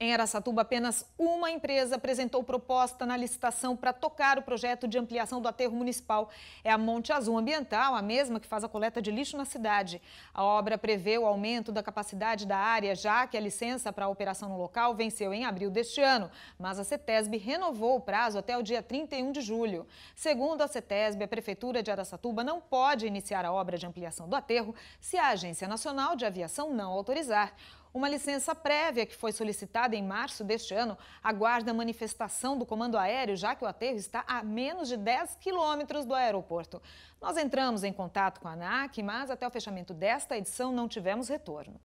Em Aracatuba, apenas uma empresa apresentou proposta na licitação para tocar o projeto de ampliação do aterro municipal. É a Monte Azul Ambiental, a mesma que faz a coleta de lixo na cidade. A obra prevê o aumento da capacidade da área, já que a licença para a operação no local venceu em abril deste ano, mas a CETESB renovou o prazo até o dia 31 de julho. Segundo a CETESB, a Prefeitura de Aracatuba não pode iniciar a obra de ampliação do aterro se a Agência Nacional de Aviação não autorizar. Uma licença prévia que foi solicitada em março deste ano aguarda manifestação do Comando Aéreo, já que o aterro está a menos de 10 quilômetros do aeroporto. Nós entramos em contato com a ANAC, mas até o fechamento desta edição não tivemos retorno.